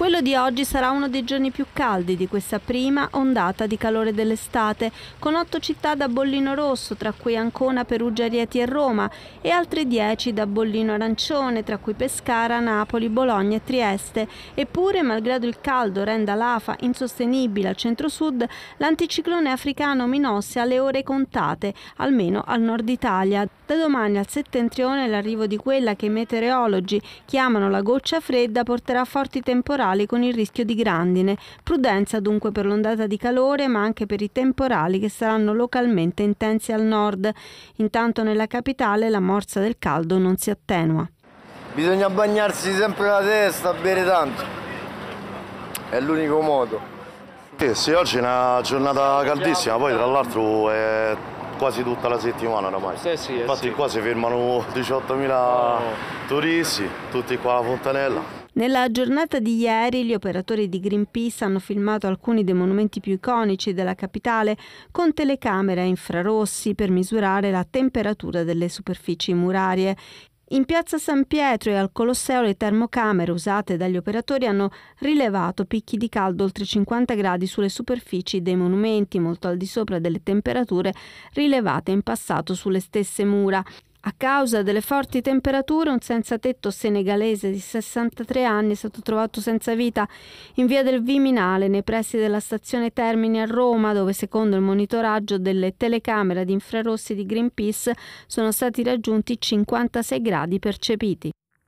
Quello di oggi sarà uno dei giorni più caldi di questa prima ondata di calore dell'estate, con otto città da bollino rosso, tra cui Ancona, Perugia, Rieti e Roma, e altre dieci da bollino arancione, tra cui Pescara, Napoli, Bologna e Trieste. Eppure, malgrado il caldo renda l'afa insostenibile al centro-sud, l'anticiclone africano Minosse ha le ore contate, almeno al nord Italia. Da domani al settentrione l'arrivo di quella che i meteorologi chiamano la goccia fredda porterà forti temporali locali con il rischio di grandine. Prudenza dunque per l'ondata di calore ma anche per i temporali che saranno localmente intensi al nord. Intanto nella capitale la morsa del caldo non si attenua. Bisogna bagnarsi sempre la testa, bere tanto. È l'unico modo. Sì, sì, oggi è una giornata caldissima, poi tra l'altro è quasi tutta la settimana oramai. Sì, sì, eh, Infatti sì. qua si fermano 18.000 oh. turisti, tutti qua alla Fontanella. Nella giornata di ieri gli operatori di Greenpeace hanno filmato alcuni dei monumenti più iconici della capitale con telecamere a infrarossi per misurare la temperatura delle superfici murarie. In piazza San Pietro e al Colosseo le termocamere usate dagli operatori hanno rilevato picchi di caldo oltre 50 gradi sulle superfici dei monumenti, molto al di sopra delle temperature rilevate in passato sulle stesse mura. A causa delle forti temperature, un senzatetto senegalese di 63 anni è stato trovato senza vita in via del Viminale, nei pressi della stazione Termini a Roma, dove secondo il monitoraggio delle telecamere ad infrarossi di Greenpeace sono stati raggiunti 56 gradi percepiti.